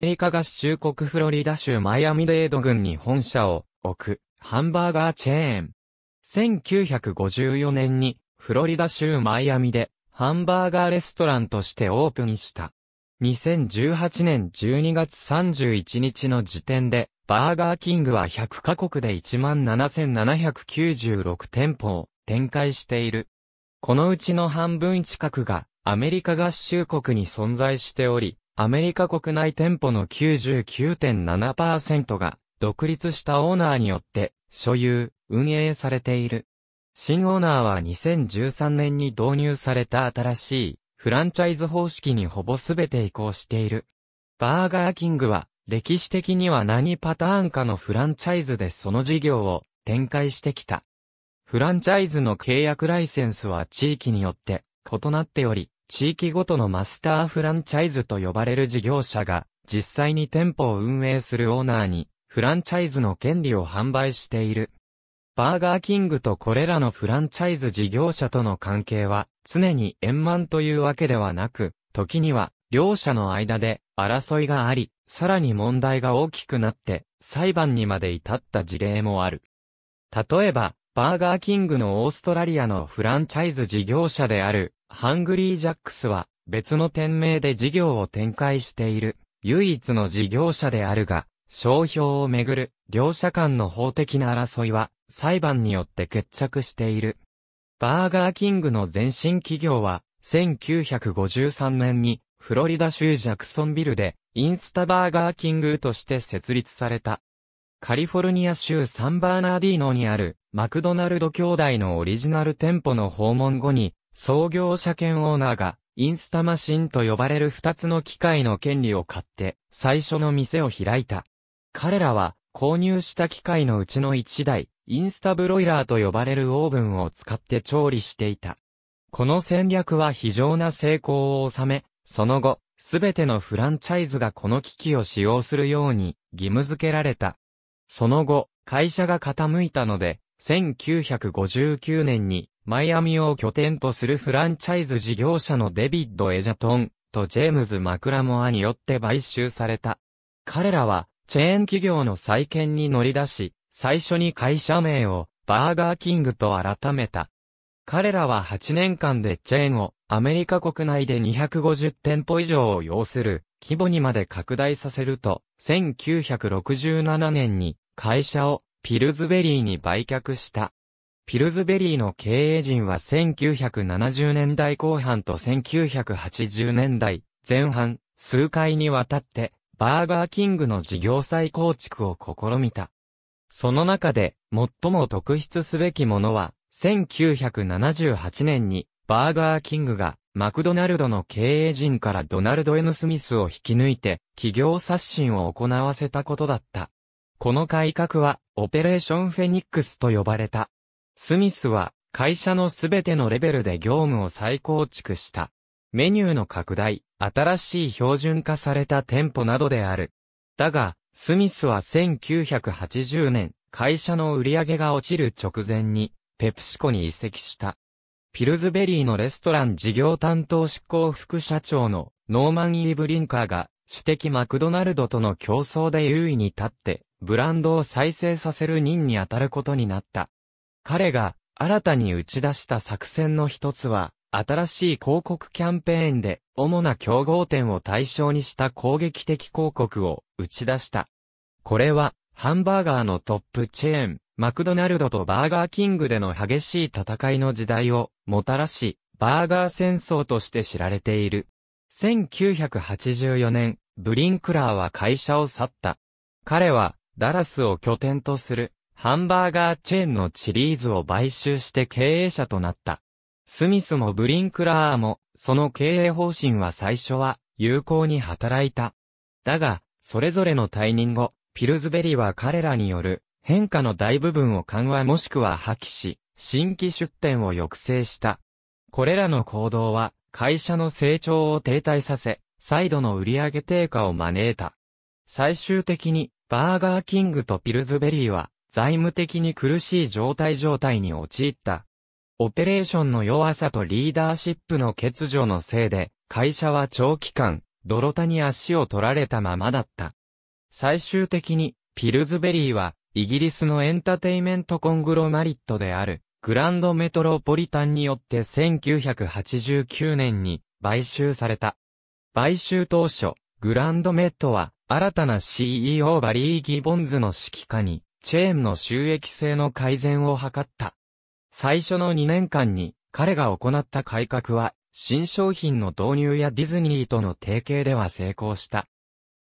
米化合衆国フロリダ州マイアミデード郡に本社を置くハンバーガーチェーン。1954年にフロリダ州マイアミでハンバーガーレストランとしてオープンした。2018年12月31日の時点でバーガーキングは100カ国で17,796店舗を展開している。このうちの半分近くがアメリカ合衆国に存在しており、アメリカ国内店舗の99.7%が独立したオーナーによって所有、運営されている。新オーナーは2013年に導入された新しいフランチャイズ方式にほぼ全て移行している。バーガーキングは歴史的には何パターンかのフランチャイズでその事業を展開してきた。フランチャイズの契約ライセンスは地域によって異なっており、地域ごとのマスターフランチャイズと呼ばれる事業者が、実際に店舗を運営するオーナーに、フランチャイズの権利を販売している。バーガーキングとこれらのフランチャイズ事業者との関係は、常に円満というわけではなく、時には、両者の間で争いがあり、さらに問題が大きくなって、裁判にまで至った事例もある。例えば、バーガーキングのオーストラリアのフランチャイズ事業者である、ハングリージャックスは別の店名で事業を展開している唯一の事業者であるが、商標をめぐる両者間の法的な争いは裁判によって決着している。バーガーキングの前身企業は1953年にフロリダ州ジャクソンビルでインスタバーガーキングとして設立された。カリフォルニア州サンバーナーディーノにあるマクドナルド兄弟のオリジナル店舗の訪問後に創業者兼オーナーが、インスタマシンと呼ばれる二つの機械の権利を買って、最初の店を開いた。彼らは、購入した機械のうちの一台、インスタブロイラーと呼ばれるオーブンを使って調理していた。この戦略は非常な成功を収め、その後、すべてのフランチャイズがこの機器を使用するように義務付けられた。その後、会社が傾いたので、1959年にマイアミを拠点とするフランチャイズ事業者のデビッド・エジャトンとジェームズ・マクラモアによって買収された。彼らは、チェーン企業の再建に乗り出し、最初に会社名をバーガーキングと改めた。彼らは8年間でチェーンをアメリカ国内で250店舗以上を要する規模にまで拡大させると、1967年に会社をピルズベリーに売却した。ピルズベリーの経営陣は1970年代後半と1980年代前半、数回にわたって、バーガーキングの事業再構築を試みた。その中で、最も特筆すべきものは、1978年に、バーガーキングが、マクドナルドの経営陣からドナルド・エヌ・スミスを引き抜いて、企業刷新を行わせたことだった。この改革は、オペレーション・フェニックスと呼ばれた。スミスは会社のすべてのレベルで業務を再構築した。メニューの拡大、新しい標準化された店舗などである。だが、スミスは1980年、会社の売り上げが落ちる直前に、ペプシコに移籍した。ピルズベリーのレストラン事業担当執行副社長のノーマン・イーブリンカーが、主的マクドナルドとの競争で優位に立って、ブランドを再生させる任に当たることになった。彼が新たに打ち出した作戦の一つは、新しい広告キャンペーンで主な競合店を対象にした攻撃的広告を打ち出した。これは、ハンバーガーのトップチェーン、マクドナルドとバーガーキングでの激しい戦いの時代をもたらし、バーガー戦争として知られている。1984年、ブリンクラーは会社を去った。彼は、ダラスを拠点とするハンバーガーチェーンのチリーズを買収して経営者となった。スミスもブリンクラーも、その経営方針は最初は、有効に働いた。だが、それぞれの退任後、ピルズベリーは彼らによる、変化の大部分を緩和もしくは破棄し、新規出店を抑制した。これらの行動は、会社の成長を停滞させ、再度の売上低下を招いた。最終的に、バーガーキングとピルズベリーは、財務的に苦しい状態状態に陥った。オペレーションの弱さとリーダーシップの欠如のせいで、会社は長期間、泥田に足を取られたままだった。最終的に、ピルズベリーは、イギリスのエンターテイメントコングロマリットである、グランドメトロポリタンによって1989年に買収された。買収当初、グランドメットは、新たな CEO バリー・ギボンズの指揮下に、チェーンの収益性の改善を図った。最初の2年間に彼が行った改革は、新商品の導入やディズニーとの提携では成功した。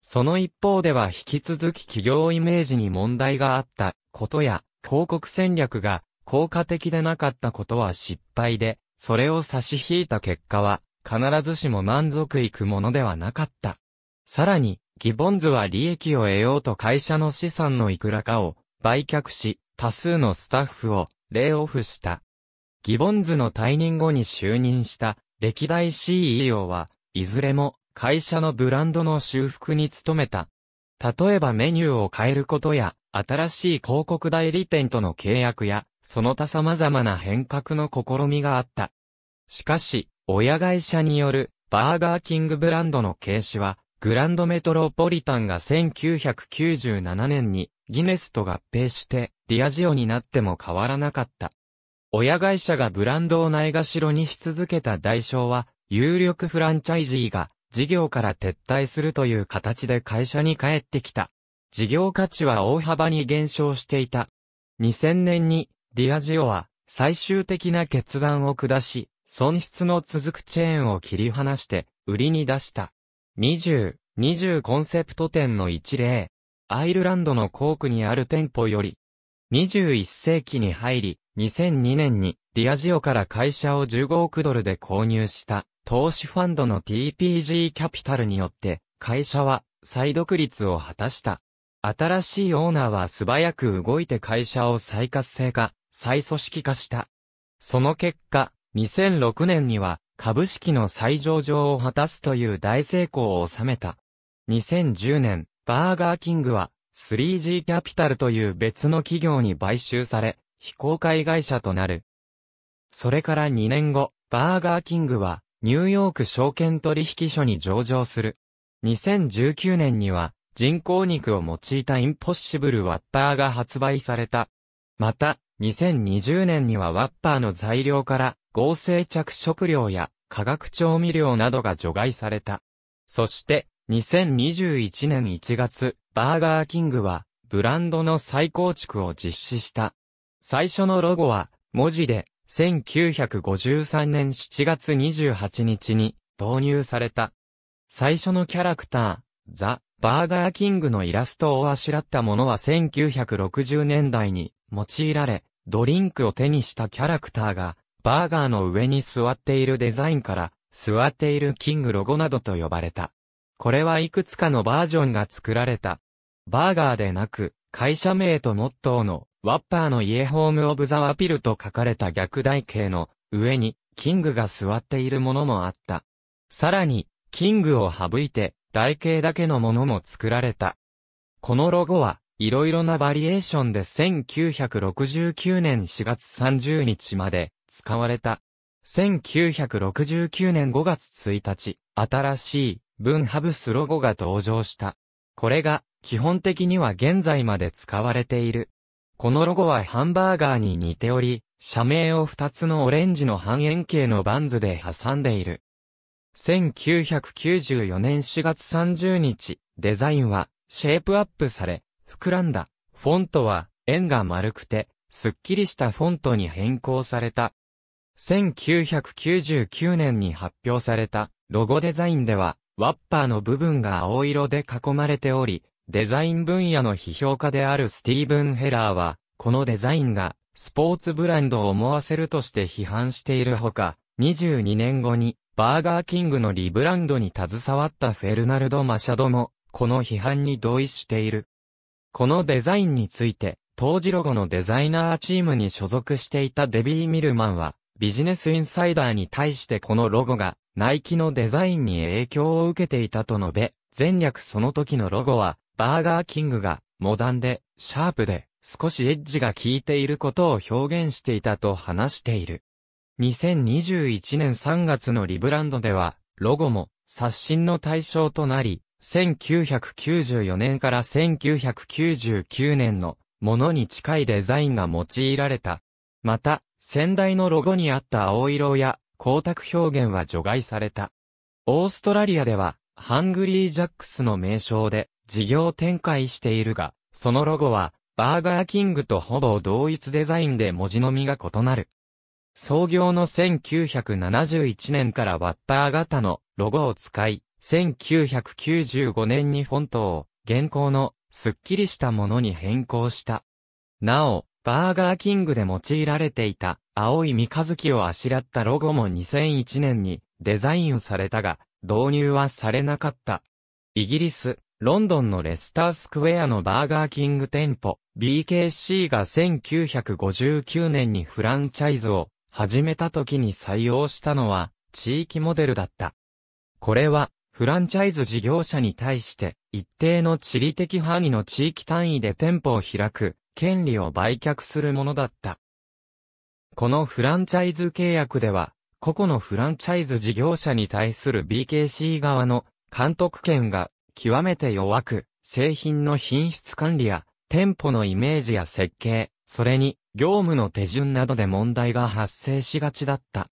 その一方では引き続き企業イメージに問題があったことや、広告戦略が効果的でなかったことは失敗で、それを差し引いた結果は、必ずしも満足いくものではなかった。さらに、ギボンズは利益を得ようと会社の資産のいくらかを売却し、多数のスタッフをレイオフした。ギボンズの退任後に就任した歴代 CEO は、いずれも会社のブランドの修復に努めた。例えばメニューを変えることや、新しい広告代理店との契約や、その他様々な変革の試みがあった。しかし、親会社によるバーガーキングブランドの軽視は、グランドメトロポリタンが1997年にギネスと合併してディアジオになっても変わらなかった。親会社がブランドをないがしろにし続けた代償は、有力フランチャイジーが事業から撤退するという形で会社に帰ってきた。事業価値は大幅に減少していた。2000年にディアジオは最終的な決断を下し、損失の続くチェーンを切り離して売りに出した。20、20コンセプト店の一例。アイルランドのコークにある店舗より、21世紀に入り、2002年にディアジオから会社を15億ドルで購入した投資ファンドの TPG キャピタルによって会社は再独立を果たした。新しいオーナーは素早く動いて会社を再活性化、再組織化した。その結果、2006年には株式の再上場を果たすという大成功を収めた。2010年、バーガーキングは 3G キャピタルという別の企業に買収され、非公開会社となる。それから2年後、バーガーキングはニューヨーク証券取引所に上場する。2019年には人工肉を用いたインポッシブルワッパーが発売された。また、2020年にはワッパーの材料から合成着色料や化学調味料などが除外された。そして、2021年1月、バーガーキングは、ブランドの再構築を実施した。最初のロゴは、文字で、1953年7月28日に導入された。最初のキャラクター、ザ・バーガーキングのイラストをあしらったものは1960年代に用いられ、ドリンクを手にしたキャラクターがバーガーの上に座っているデザインから、座っているキングロゴなどと呼ばれた。これはいくつかのバージョンが作られた。バーガーでなく、会社名とモットーの、ワッパーのイエホームオブザワピルと書かれた逆台形の上に、キングが座っているものもあった。さらに、キングを省いて、台形だけのものも作られた。このロゴは、いろいろなバリエーションで1969年4月30日まで使われた。1969年5月1日、新しい文ハブスロゴが登場した。これが基本的には現在まで使われている。このロゴはハンバーガーに似ており、社名を2つのオレンジの半円形のバンズで挟んでいる。1994年4月30日、デザインはシェイプアップされ、膨らんだ。フォントは円が丸くて、すっきりしたフォントに変更された。1999年に発表されたロゴデザインでは、ワッパーの部分が青色で囲まれており、デザイン分野の批評家であるスティーブン・ヘラーは、このデザインがスポーツブランドを思わせるとして批判しているほか、22年後にバーガーキングのリブランドに携わったフェルナルド・マシャドも、この批判に同意している。このデザインについて、当時ロゴのデザイナーチームに所属していたデビー・ミルマンは、ビジネスインサイダーに対してこのロゴが、ナイキのデザインに影響を受けていたと述べ、前略その時のロゴは、バーガーキングが、モダンで、シャープで、少しエッジが効いていることを表現していたと話している。2021年3月のリブランドでは、ロゴも、刷新の対象となり、1994年から1999年のものに近いデザインが用いられた。また、先代のロゴにあった青色や光沢表現は除外された。オーストラリアでは、ハングリージャックスの名称で事業展開しているが、そのロゴは、バーガーキングとほぼ同一デザインで文字のみが異なる。創業の1971年からワッパー型のロゴを使い、1995年にフォントを現行のすっきりしたものに変更した。なお、バーガーキングで用いられていた青い三日月をあしらったロゴも2001年にデザインされたが、導入はされなかった。イギリス、ロンドンのレスタースクエアのバーガーキング店舗 BKC が1959年にフランチャイズを始めた時に採用したのは地域モデルだった。これはフランチャイズ事業者に対して一定の地理的範囲の地域単位で店舗を開く、権利を売却するものだった。このフランチャイズ契約では、個々のフランチャイズ事業者に対する BKC 側の監督権が極めて弱く、製品の品質管理や店舗のイメージや設計、それに業務の手順などで問題が発生しがちだった。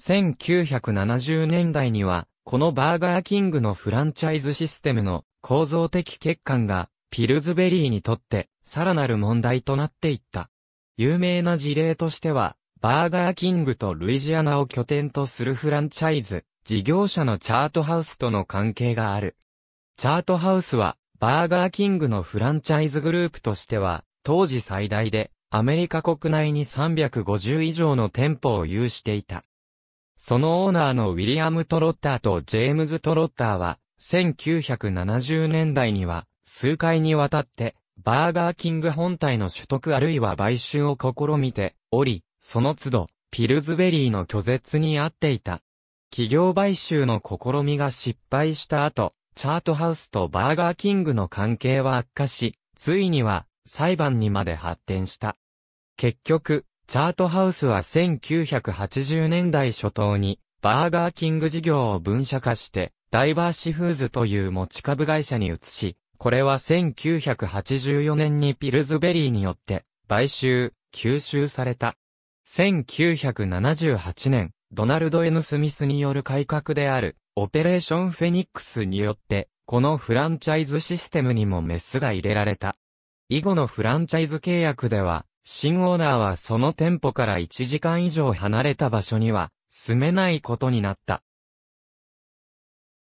1970年代には、このバーガーキングのフランチャイズシステムの構造的欠陥が、ピルズベリーにとって、さらなる問題となっていった。有名な事例としては、バーガーキングとルイジアナを拠点とするフランチャイズ、事業者のチャートハウスとの関係がある。チャートハウスは、バーガーキングのフランチャイズグループとしては、当時最大で、アメリカ国内に350以上の店舗を有していた。そのオーナーのウィリアム・トロッターとジェームズ・トロッターは、1970年代には、数回にわたって、バーガーキング本体の取得あるいは買収を試みており、その都度、ピルズベリーの拒絶にあっていた。企業買収の試みが失敗した後、チャートハウスとバーガーキングの関係は悪化し、ついには裁判にまで発展した。結局、チャートハウスは1980年代初頭にバーガーキング事業を分社化してダイバーシフーズという持ち株会社に移し、これは1984年にピルズベリーによって買収、吸収された。1978年、ドナルド・ N・ スミスによる改革である、オペレーション・フェニックスによって、このフランチャイズシステムにもメスが入れられた。以後のフランチャイズ契約では、新オーナーはその店舗から1時間以上離れた場所には、住めないことになった。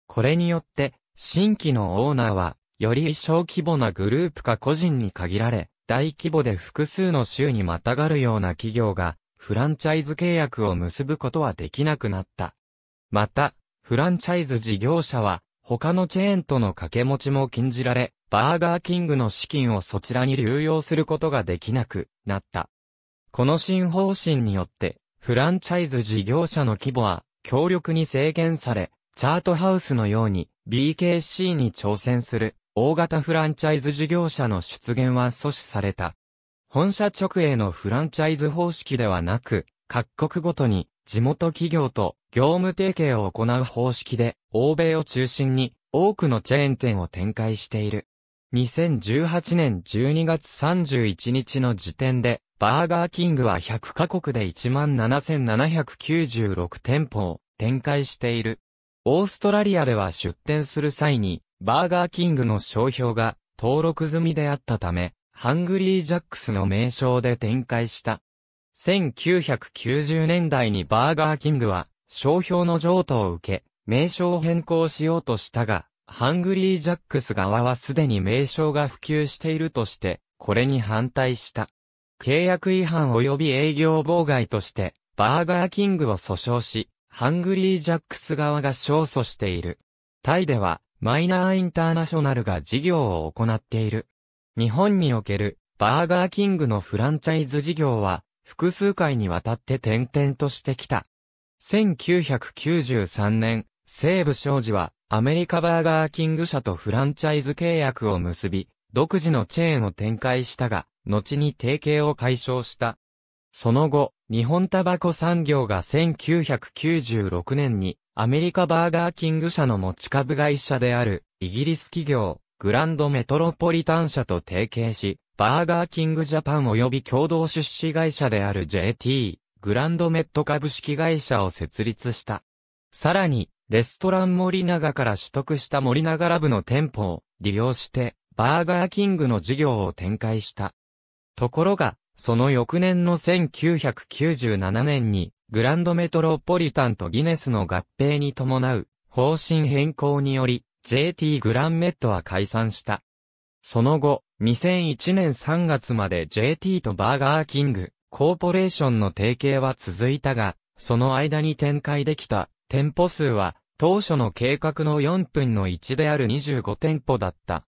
これによって、新規のオーナーは、より小規模なグループか個人に限られ、大規模で複数の州にまたがるような企業が、フランチャイズ契約を結ぶことはできなくなった。また、フランチャイズ事業者は、他のチェーンとの掛け持ちも禁じられ、バーガーキングの資金をそちらに流用することができなくなった。この新方針によって、フランチャイズ事業者の規模は強力に制限され、チャートハウスのように BKC に挑戦する大型フランチャイズ事業者の出現は阻止された。本社直営のフランチャイズ方式ではなく、各国ごとに地元企業と業務提携を行う方式で、欧米を中心に多くのチェーン店を展開している。2018年12月31日の時点で、バーガーキングは100カ国で17,796店舗を展開している。オーストラリアでは出店する際に、バーガーキングの商標が登録済みであったため、ハングリージャックスの名称で展開した。1990年代にバーガーキングは、商標の譲渡を受け、名称を変更しようとしたが、ハングリージャックス側はすでに名称が普及しているとして、これに反対した。契約違反及び営業妨害として、バーガーキングを訴訟し、ハングリージャックス側が勝訴している。タイでは、マイナーインターナショナルが事業を行っている。日本における、バーガーキングのフランチャイズ事業は、複数回にわたって転々としてきた。1993年、西部商事は、アメリカバーガーキング社とフランチャイズ契約を結び、独自のチェーンを展開したが、後に提携を解消した。その後、日本タバコ産業が1996年にアメリカバーガーキング社の持ち株会社であるイギリス企業グランドメトロポリタン社と提携し、バーガーキングジャパン及び共同出資会社である JT グランドメット株式会社を設立した。さらに、レストラン森永から取得した森永ラブの店舗を利用して、バーガーキングの事業を展開した。ところが、その翌年の1997年に、グランドメトロポリタンとギネスの合併に伴う方針変更により、JT グランメットは解散した。その後、2001年3月まで JT とバーガーキング、コーポレーションの提携は続いたが、その間に展開できた店舗数は、当初の計画の4分の1である25店舗だった。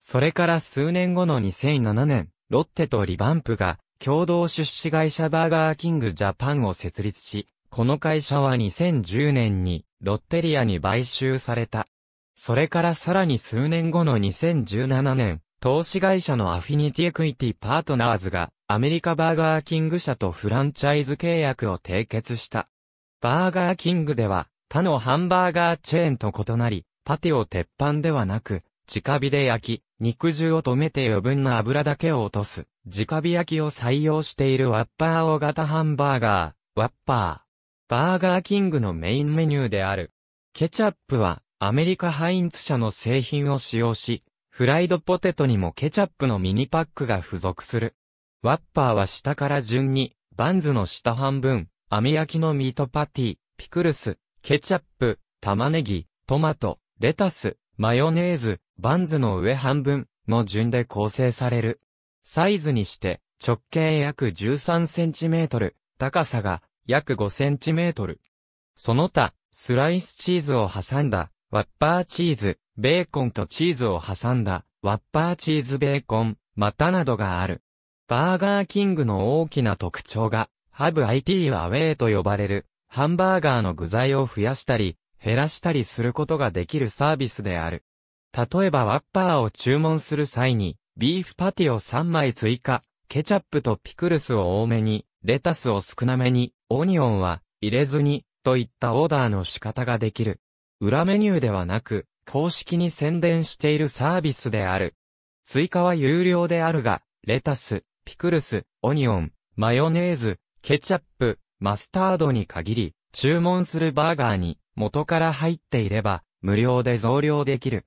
それから数年後の2007年、ロッテとリバンプが共同出資会社バーガーキングジャパンを設立し、この会社は2010年にロッテリアに買収された。それからさらに数年後の2017年、投資会社のアフィニティエクイティパートナーズがアメリカバーガーキング社とフランチャイズ契約を締結した。バーガーキングでは他のハンバーガーチェーンと異なり、パテを鉄板ではなく、直火で焼き、肉汁を止めて余分な油だけを落とす。直火焼きを採用しているワッパー大型ハンバーガー、ワッパー。バーガーキングのメインメニューである。ケチャップは、アメリカハインツ社の製品を使用し、フライドポテトにもケチャップのミニパックが付属する。ワッパーは下から順に、バンズの下半分、網焼きのミートパティ、ピクルス、ケチャップ、玉ねぎ、トマト、レタス、マヨネーズ、バンズの上半分の順で構成される。サイズにして直径約 13cm、高さが約 5cm。その他、スライスチーズを挟んだワッパーチーズ、ベーコンとチーズを挟んだワッパーチーズベーコン、またなどがある。バーガーキングの大きな特徴が、ハブ IT アウェイと呼ばれる、ハンバーガーの具材を増やしたり、減らしたりすることができるサービスである。例えばワッパーを注文する際に、ビーフパティを3枚追加、ケチャップとピクルスを多めに、レタスを少なめに、オニオンは入れずに、といったオーダーの仕方ができる。裏メニューではなく、公式に宣伝しているサービスである。追加は有料であるが、レタス、ピクルス、オニオン、マヨネーズ、ケチャップ、マスタードに限り、注文するバーガーに元から入っていれば、無料で増量できる。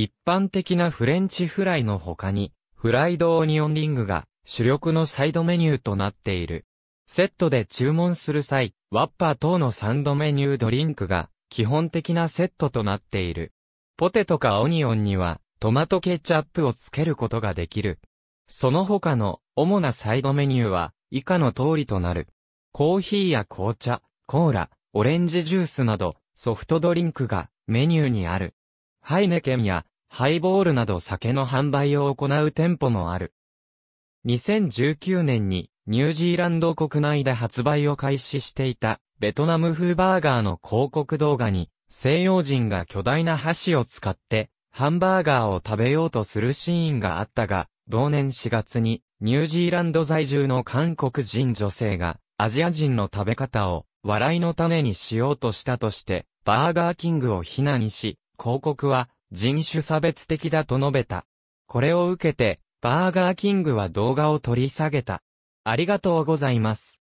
一般的なフレンチフライの他に、フライドオニオンリングが主力のサイドメニューとなっている。セットで注文する際、ワッパー等のサンドメニュードリンクが基本的なセットとなっている。ポテトかオニオンにはトマトケチャップをつけることができる。その他の主なサイドメニューは以下の通りとなる。コーヒーや紅茶、コーラ、オレンジジュースなどソフトドリンクがメニューにある。ハイネケンやハイボールなど酒の販売を行う店舗もある。2019年にニュージーランド国内で発売を開始していたベトナム風バーガーの広告動画に西洋人が巨大な箸を使ってハンバーガーを食べようとするシーンがあったが、同年4月にニュージーランド在住の韓国人女性がアジア人の食べ方を笑いの種にしようとしたとしてバーガーキングを非難し、広告は人種差別的だと述べた。これを受けて、バーガーキングは動画を取り下げた。ありがとうございます。